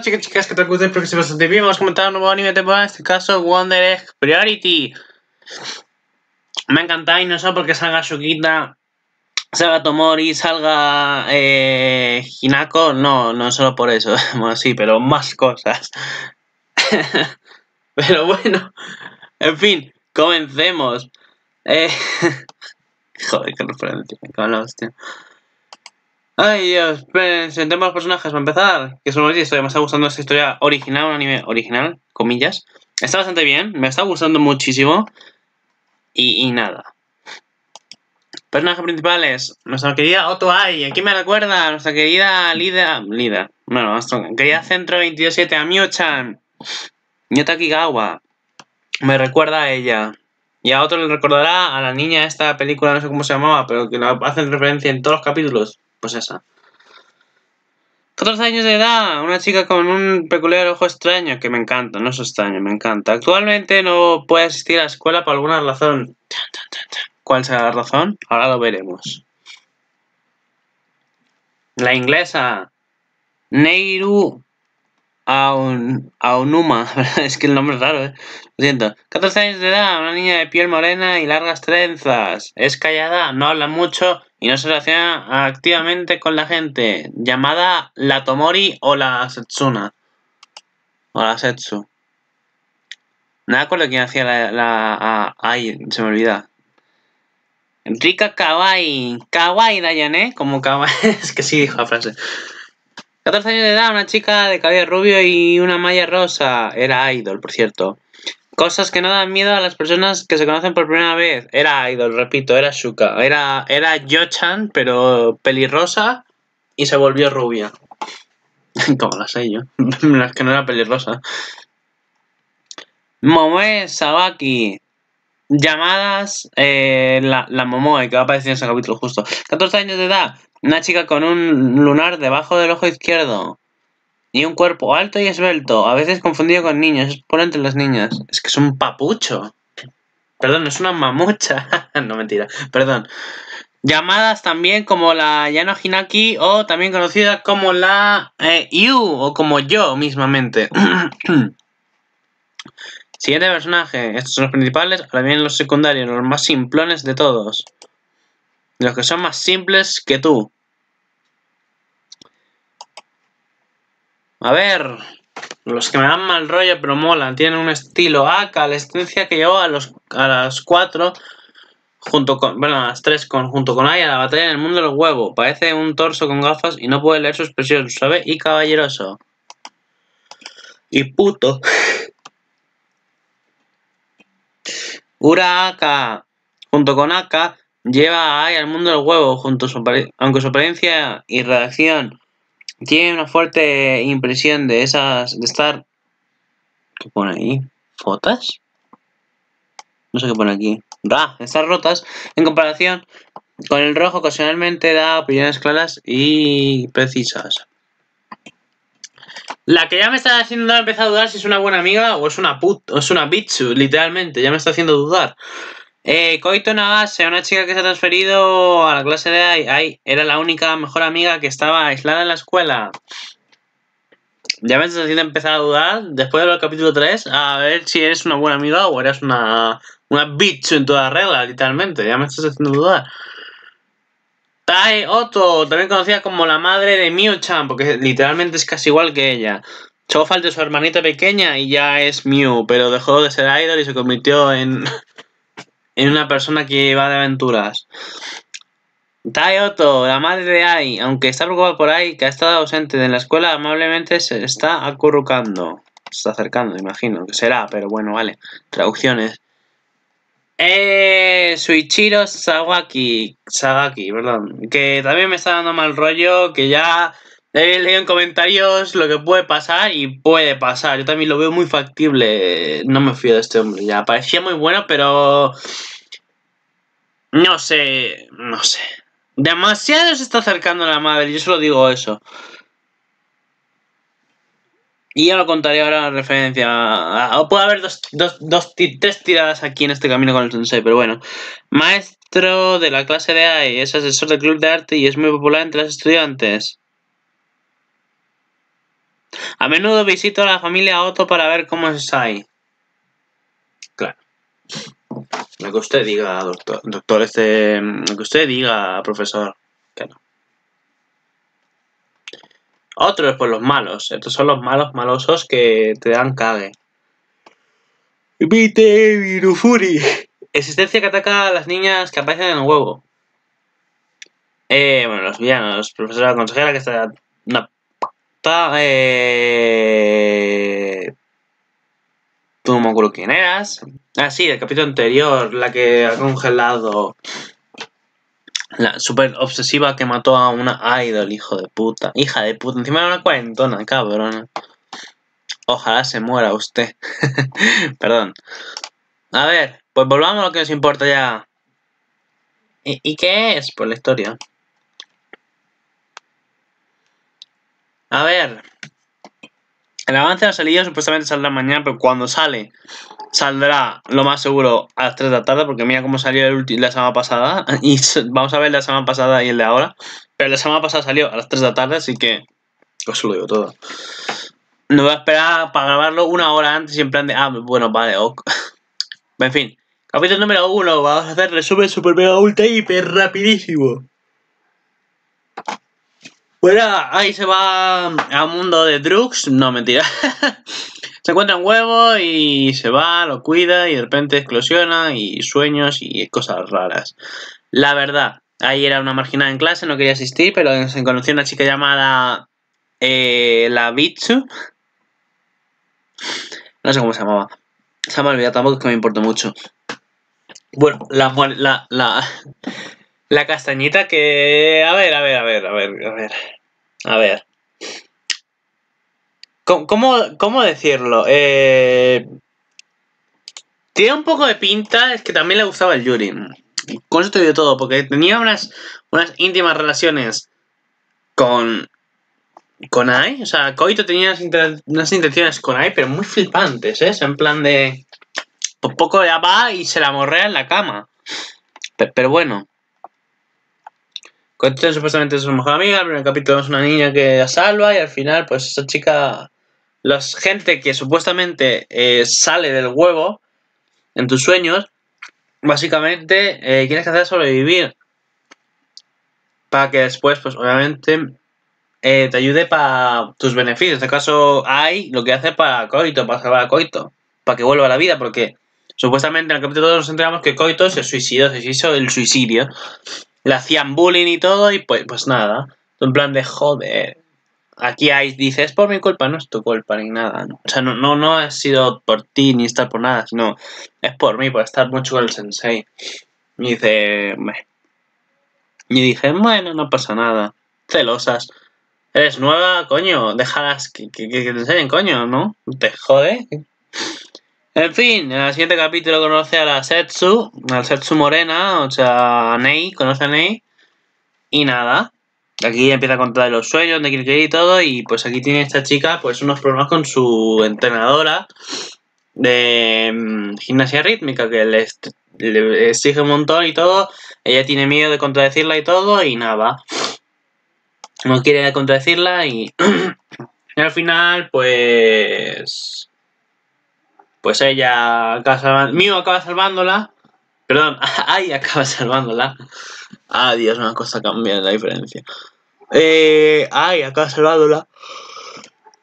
chicas, chicas, que te guste el próximo video. Vamos a comentar un nuevo anime de en este caso Wonder Egg Priority. Me encanta y no solo porque salga Shukita, salga Tomori, salga eh, Hinako. No, no solo por eso. Bueno, sí, pero más cosas. pero bueno, en fin, comencemos. Eh, joder, qué referencia, qué hostia. Ay Dios, pues, Sentemos los personajes para empezar. Que solo historia, me está gustando esta historia original, un anime original, comillas. Está bastante bien, me está gustando muchísimo. Y, nada. Personajes principales. nuestra querida Otto Ai. Aquí me recuerda? Nuestra querida Lida. Lida. Bueno, nuestra querida Centro 227, a Mio-chan. Kigawa. Me recuerda a ella. Y a otro le recordará a la niña de esta película, no sé cómo se llamaba, pero que la hacen referencia en todos los capítulos. Pues esa. 14 años de edad, una chica con un peculiar ojo extraño, que me encanta, no es extraño, me encanta. Actualmente no puede asistir a la escuela por alguna razón. ¿Cuál será la razón? Ahora lo veremos. La inglesa Neiru Aun, Aunuma, es que el nombre es raro, ¿eh? lo siento. 14 años de edad, una niña de piel morena y largas trenzas. Es callada, no habla mucho y no se relaciona activamente con la gente, llamada la Tomori o la Setsuna. O la Setsu. No me acuerdo quién hacía la... ay, se me olvida. Rika Kawaii. Kawaii Dayane, como Kawaii. es que sí dijo la frase. 14 años de edad, una chica de cabello rubio y una malla rosa. Era idol, por cierto. Cosas que no dan miedo a las personas que se conocen por primera vez. Era Idol, repito, era Shuka. Era, era Yo-chan, pero pelirrosa y se volvió rubia. Como las sé yo. las que no era pelirrosa. Momoe Sabaki. Llamadas. Eh, la, la Momoe, que va a aparecer en ese capítulo justo. 14 años de edad. Una chica con un lunar debajo del ojo izquierdo y un cuerpo alto y esbelto, a veces confundido con niños, es por entre las niñas. Es que es un papucho. Perdón, es una mamucha. no mentira, perdón. Llamadas también como la Yano Hinaki o también conocida como la eh, Yu o como yo mismamente. Siguiente personaje. Estos son los principales. Ahora vienen los secundarios, los más simplones de todos. Los que son más simples que tú. A ver, los que me dan mal rollo pero molan, tienen un estilo ah, la esencia que llevó a, los, a las 4 junto con, bueno, a las 3 junto con Aya, la batalla en el mundo del huevo. Parece un torso con gafas y no puede leer su expresión suave y caballeroso. Y puto. Ura Aka, junto con Aka, lleva a Aya al mundo del huevo, junto aunque su apariencia y redacción tiene una fuerte impresión de esas, de estar... ¿Qué pone ahí? ¿Fotas? No sé qué pone aquí. Ah, estas rotas, en comparación con el rojo, ocasionalmente da opiniones claras y precisas. La que ya me está haciendo empezar a dudar si es una buena amiga o es una put es una literalmente, ya me está haciendo dudar. Eh, Koito Nagase, una chica que se ha transferido a la clase de AI, era la única mejor amiga que estaba aislada en la escuela. Ya me estás haciendo empezar a dudar, después del capítulo 3, a ver si eres una buena amiga o eres una, una bitch en toda regla, literalmente. Ya me estás haciendo dudar. Tai Otto, también conocida como la madre de Mew-chan, porque literalmente es casi igual que ella. Solo falta su hermanita pequeña y ya es Mew, pero dejó de ser idol y se convirtió en en una persona que va de aventuras. Tayoto, la madre de Ai, aunque está preocupada por Ai, que ha estado ausente de la escuela, amablemente se está acurrucando. Se está acercando, imagino, que será, pero bueno, vale. Traducciones. Eh, Suichiro Sawaki, Sagaki, perdón, que también me está dando mal rollo, que ya Leí en comentarios lo que puede pasar y puede pasar. Yo también lo veo muy factible. No me fío de este hombre ya. Parecía muy bueno, pero. No sé. No sé. Demasiado se está acercando a la madre. Yo solo digo eso. Y ya lo contaré ahora en referencia. puede haber dos, dos, dos tres tiradas aquí en este camino con el sensei, pero bueno. Maestro de la clase de AI... E, es asesor del club de arte y es muy popular entre los estudiantes. A menudo visito a la familia Otto para ver cómo es ahí. Claro. Lo que usted diga, doctor, doctor este, lo que usted diga, profesor. Claro. Otros, pues los malos. Estos son los malos malosos que te dan cague. Vite Virufuri. Existencia que ataca a las niñas que aparecen en el huevo. Eh, bueno, los villanos. Profesora consejera que está una Tú eh, no me quién eras. Ah, sí, el capítulo anterior, la que ha congelado. La super obsesiva que mató a una idol, hijo de puta. Hija de puta. Encima era una cuarentona, cabrón. Ojalá se muera usted. Perdón. A ver, pues volvamos a lo que nos importa ya. ¿Y, ¿Y qué es? Pues la historia. A ver. El avance de la salida supuestamente saldrá mañana, pero cuando sale, saldrá lo más seguro a las 3 de la tarde, porque mira cómo salió el la semana pasada. Y vamos a ver la semana pasada y el de ahora. Pero la semana pasada salió a las 3 de la tarde, así que os lo digo todo. No voy a esperar para grabarlo una hora antes y en plan de, ah, bueno, vale, en fin, capítulo número 1, vamos a hacer resumen super mega ultra hiper rapidísimo. Bueno, ahí se va a un mundo de drugs, no mentira. se encuentra un huevo y se va, lo cuida y de repente explosiona y sueños y cosas raras. La verdad, ahí era una marginada en clase, no quería asistir, pero se conoció una chica llamada eh, la Bitsu. No sé cómo se llamaba. Se me ha tampoco que me importa mucho. Bueno, la, la, la, la castañita que... A ver, a ver, a ver, a ver, a ver. A ver. ¿Cómo, decirlo? Eh, tiene un poco de pinta, es que también le gustaba el Yuri. Con eso te digo todo, porque tenía unas, unas íntimas relaciones con... Con Ai, o sea, Koito tenía unas, intenciones con Ai, pero muy flipantes, ¿eh? En plan de... Un pues poco de va y se la morrea en la cama. pero bueno, Coito supuestamente es su mejor amiga, el primer capítulo es una niña que la salva y al final pues esa chica, la gente que supuestamente eh, sale del huevo en tus sueños, básicamente eh, tienes que hacer sobrevivir para que después pues obviamente eh, te ayude para tus beneficios. En este caso hay lo que hace para Coito, para salvar a Coito, para que vuelva a la vida porque... Supuestamente en el capítulo 2 nos enteramos que Coito se suicidó, se hizo el suicidio le hacían bullying y todo, y pues, pues nada. En plan de joder. Aquí hay, dices, por mi culpa, no es tu culpa ni nada. O sea, no, no, no ha sido por ti ni estar por nada, sino es por mí, por estar mucho con el sensei. Y dice, y dije, bueno, no pasa nada. Celosas. Eres nueva, coño, déjalas que, que te enseñen, coño, ¿no? Te jode. En fin, en el siguiente capítulo conoce a la Setsu, A la Setsu Morena, o sea, a Nei, conoce a Nei. Y nada, aquí empieza a contar los sueños, de quiere y todo. Y pues aquí tiene esta chica pues unos problemas con su entrenadora de mm, gimnasia rítmica, que le, exige un montón y todo. Ella tiene miedo de contradecirla y todo, y nada. No quiere contradecirla y al final pues pues ella acaba salvando, Mío acaba salvándola, perdón, Ai acaba salvándola. Ah, Dios, una cosa cambia la diferencia. Eh, Ai acaba salvándola.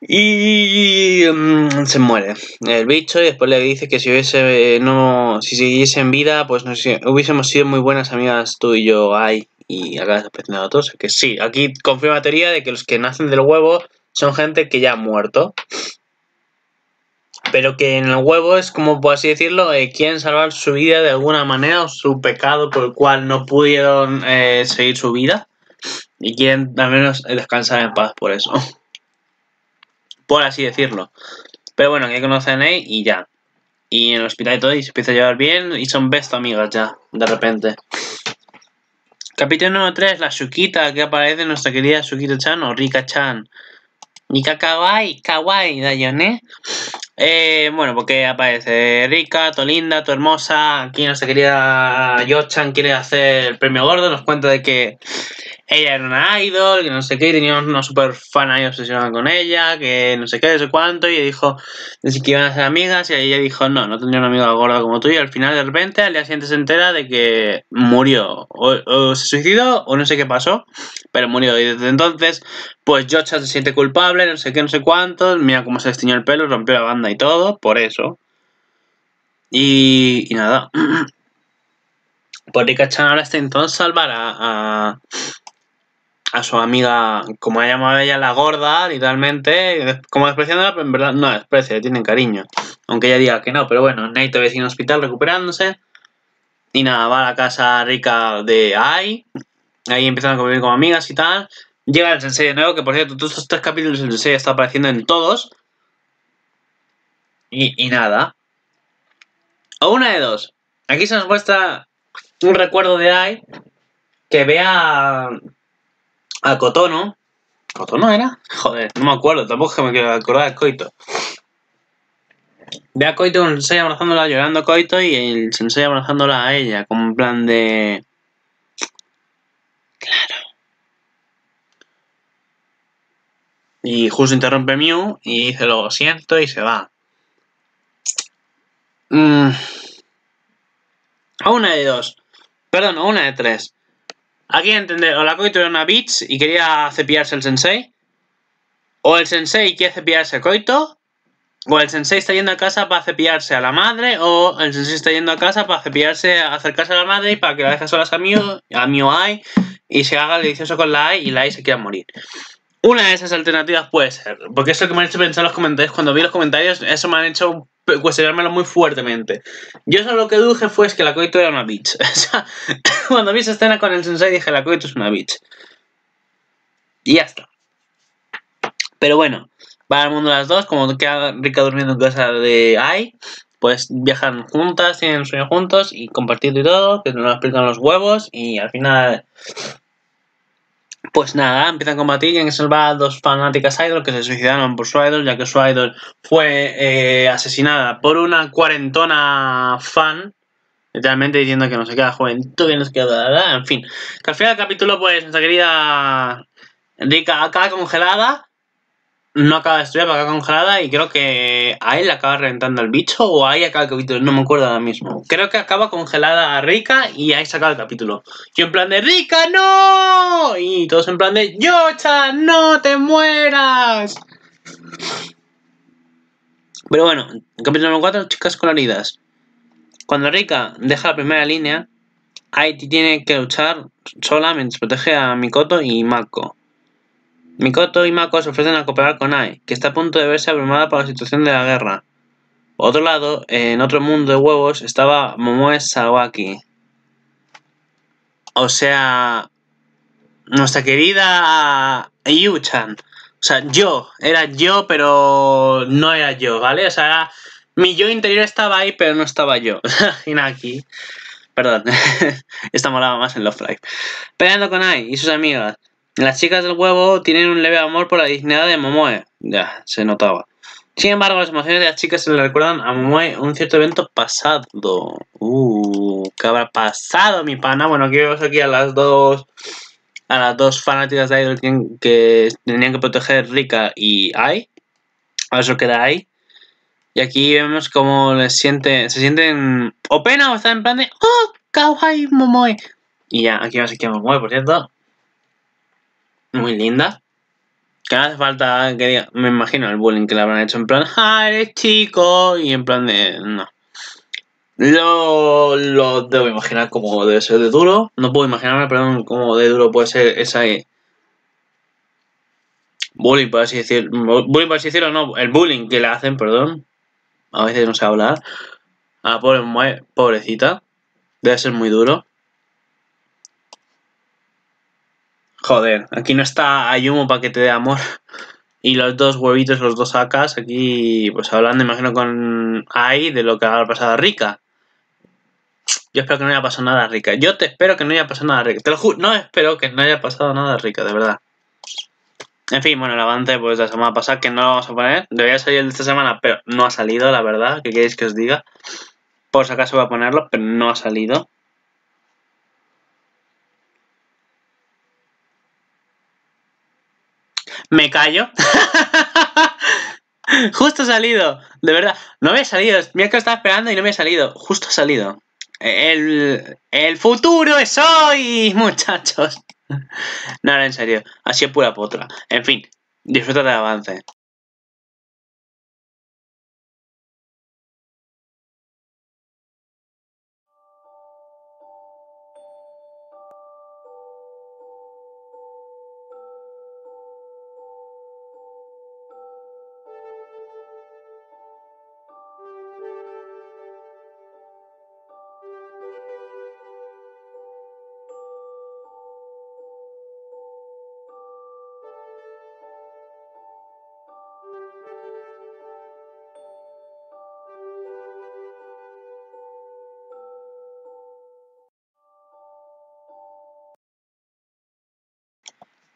Y mm, se muere el bicho y después le dice que si hubiese eh, no si siguiese en vida pues nos hubiésemos sido muy buenas amigas tú y yo ay y acabas desapareciendo a todos que sí aquí confirma la teoría de que los que nacen del huevo son gente que ya ha muerto pero que en el huevo es como por así decirlo, eh, quieren salvar su vida de alguna manera o su pecado por el cual no pudieron eh, seguir su vida y quieren al menos descansar en paz por eso. Por así decirlo. Pero bueno, que conocen ahí y ya. Y en el hospital y todo, y se empieza a llevar bien y son best amigas ya, de repente. Capítulo número 3, la Shukita, que aparece nuestra querida Shukita-chan o Rika-chan. Nika Kawaii, Kawaii, ¿eh? Eh, bueno, porque aparece rica, to linda, to hermosa. Aquí no se quería. Yochan quiere hacer el premio gordo. Nos cuenta de que ella era una idol, que no sé qué, y tenía una super fan ahí obsesionada con ella, que no sé qué, no sé cuánto, y ella dijo que iban a ser amigas, y ella dijo, no, no tendría una amiga gorda como tú, y al final de repente al día siguiente se entera de que murió, o, se suicidó, o no sé qué pasó, pero murió, y desde entonces, pues Jocha se siente culpable, no sé qué, no sé cuánto, mira cómo se destiñó el pelo, rompió la banda y todo, por eso. Y, nada. Pues Rika-chan ahora está entonces salvar a a su amiga, como ha llamado ella, la gorda, literalmente, como despreciándola, pero en verdad no la desprecia, le tienen cariño. Aunque ella diga que no, pero bueno, Nate ve sin hospital recuperándose. Y nada, va a la casa rica de Ai. Ahí empiezan a convivir como amigas y tal. Llega el sensei de nuevo, que por cierto, todos estos tres capítulos del sensei está apareciendo en todos. Y, y nada. O una de dos. Aquí se nos muestra un recuerdo de Ai que vea a ah, Cotono. ¿Cotono era? Joder, no me acuerdo, tampoco es que me quiero acordar de Coito. Ve a Coito con abrazándola, llorando a Coito y el sensei abrazándola a ella, como un plan de... Claro. Y justo interrumpe Mew y dice lo siento y se va. Mm. A una de dos. Perdón, a una de tres. Aquí entender, o la Coito era una bitch y quería cepillarse el sensei, o el sensei quiere cepillarse a Coito. o el sensei está yendo a casa para cepillarse a la madre, o el sensei está yendo a casa para cepillarse, acercarse a la madre y para que la deje solas a Mio, a Ai, y se haga delicioso con la Ai y la Ai se quiera morir. Una de esas alternativas puede ser, porque es lo que me han hecho pensar los comentarios. Cuando vi los comentarios, eso me han hecho cuestionármelo muy fuertemente. Yo solo lo que dije fue es que la coito era una bitch. O sea, cuando vi esa escena con el sensei dije, la coito es una bitch. Y ya está. Pero bueno, van al mundo las dos, como queda Rica durmiendo en casa de Ai, pues viajan juntas, tienen sueño juntos y compartiendo y todo, que nos explican los huevos y al final pues nada, empiezan a combatir y han salvado a dos fanáticas idol que se suicidaron por su idol, ya que su idol fue eh, asesinada por una cuarentona fan, literalmente diciendo que no se queda joven, bien nos queda, en fin. Que al final del capítulo, pues nuestra querida rica acá congelada no acaba de estudiar, acaba congelada y creo que a él le acaba reventando el bicho o ahí acaba el capítulo, no me acuerdo ahora mismo. Creo que acaba congelada a Rika y ahí se acaba el capítulo. Yo en plan de Rika, no! Y todos en plan de Yocha, no te mueras. Pero bueno, capítulo número 4, chicas coloridas. Cuando Rika deja la primera línea, Aiti tiene que luchar sola mientras protege a Mikoto y Mako. Mikoto y Mako se ofrecen a cooperar con Ai, que está a punto de verse abrumada por la situación de la guerra. Por otro lado, en otro mundo de huevos estaba Momoe Sawaki. O sea, nuestra querida yu O sea, yo, era yo, pero no era yo, ¿vale? O sea, mi yo interior estaba ahí, pero no estaba yo. aquí. Perdón, esta molaba más en Love Live. Peleando con Ai y sus amigas. Las chicas del huevo tienen un leve amor por la dignidad de Momoe. Ya, se notaba. Sin embargo, las emociones de las chicas se le recuerdan a Momoe un cierto evento pasado. Uh, ¿qué habrá pasado, mi pana? Bueno, vemos aquí a las dos a las dos fanáticas de Idol que, tenían que proteger Rika y Ai. A eso queda ahí. Y aquí vemos cómo les sienten, se sienten o pena o están en plan de ¡Oh, kawaii Momoe! Y ya, aquí vamos aquí a Momoe, por cierto muy linda. Que hace falta que me imagino el bullying que le habrán hecho en plan, ah, eres chico, y en plan de, no. Lo, debo imaginar como debe ser de duro. No puedo imaginarme, perdón, como de duro puede ser esa... Eh, bullying, por así decir. Bullying, por así decirlo, no. El bullying que le hacen, perdón. A veces no sé hablar. A ah, la pobre pobrecita. Debe ser muy duro. Joder, aquí no está Ayumo un paquete de amor. Y los dos huevitos, los dos acas, aquí pues hablando, imagino, con Ai de lo que ha pasado a Rika. Yo espero que no haya pasado nada Rica. Rika. Yo te espero que no haya pasado nada Rika. Te lo juro, no espero que no haya pasado nada Rika, de verdad. En fin, bueno, el avance pues la semana pasada que no lo vamos a poner. Debería salir el de esta semana, pero no ha salido, la verdad. ¿Qué queréis que os diga? Por si acaso voy a ponerlo, pero no ha salido. Me callo. Justo ha salido, de verdad. No me ha salido, mira que lo estaba esperando y no me ha salido. Justo ha salido. El, el futuro es hoy, muchachos. No, en serio, ha sido pura potra. En fin, disfruta del avance.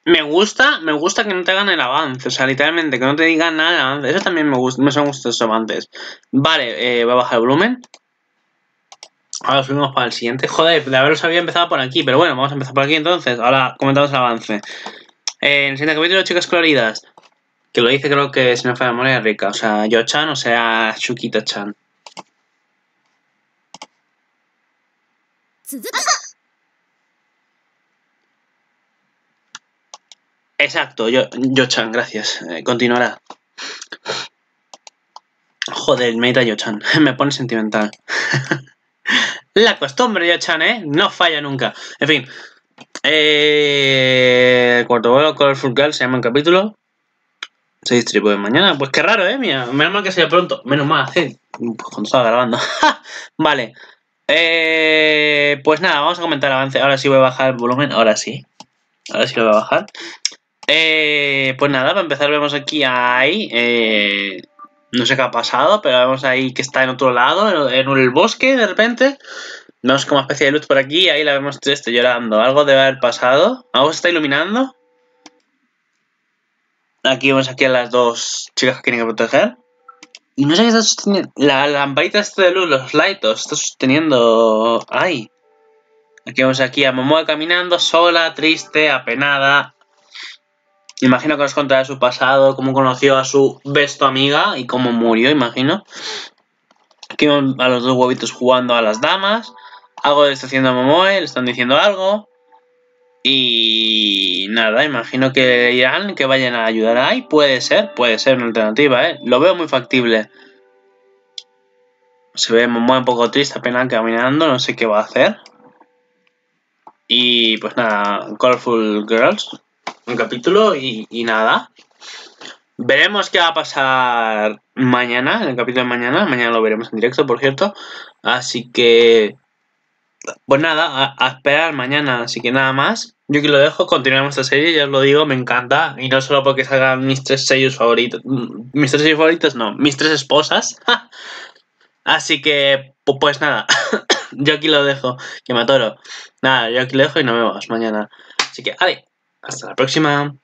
Me gusta, me gusta que no te hagan el avance, o sea, literalmente, que no te digan nada avance. Eso también me gusta, me son gustos avances. Vale, eh, voy a bajar el volumen. Ahora subimos para el siguiente. Joder, de haberos había empezado por aquí, pero bueno, vamos a empezar por aquí entonces. Ahora comentamos el avance. Eh, en el siguiente capítulo, chicas coloridas. Que lo dice creo que Se no fue la memoria rica. O sea, Yo-chan o sea Shukita-chan. Exacto, yo, Yo-chan, gracias. Eh, continuará. Joder, me chan me pone sentimental. La costumbre, Yo-chan, ¿eh? No falla nunca. En fin. Eh, cuarto vuelo, Colorful Girl, se llama el capítulo. Se distribuye mañana. Pues qué raro, ¿eh? Mira, menos mal que sea pronto. Menos mal, ¿eh? Pues cuando estaba grabando. vale. Eh, pues nada, vamos a comentar el avance. Ahora sí voy a bajar el volumen. Ahora sí. Ahora sí lo voy a bajar. Eh, pues nada, para empezar vemos aquí a Ai. Eh, no sé qué ha pasado, pero vemos ahí que está en otro lado, en, el bosque de repente. Vemos como especie de luz por aquí, ahí la vemos triste llorando. Algo debe haber pasado. ¿Algo se está iluminando? Aquí vemos aquí a las dos chicas que tienen que proteger. Y no sé qué está sosteniendo. La lamparita esta de luz, los lightos, está sosteniendo. ¡Ay! Aquí vemos aquí a Momoa caminando sola, triste, apenada. Imagino que nos contará su pasado, cómo conoció a su besto amiga y cómo murió, imagino. Aquí a los dos huevitos jugando a las damas. Algo le está haciendo a Momoe, le están diciendo algo. Y nada, imagino que irán, que vayan a ayudar ahí. Puede ser, puede ser una alternativa, ¿eh? Lo veo muy factible. Se ve Momoe un poco triste, apenas caminando, no sé qué va a hacer. Y pues nada, Colorful Girls un capítulo y, nada. Veremos qué va a pasar mañana, en el capítulo de mañana. Mañana lo veremos en directo, por cierto. Así que. Pues nada, a, esperar mañana. Así que nada más. Yo aquí lo dejo. Continuamos esta serie, ya os lo digo, me encanta. Y no solo porque salgan mis tres sellos favoritos. Mm, mis tres sellos favoritos, no. Mis tres esposas. Así que, pues nada. yo aquí lo dejo, que me atoro. Nada, yo aquí lo dejo y nos vemos mañana. Así que, adiós. Hasta la próxima.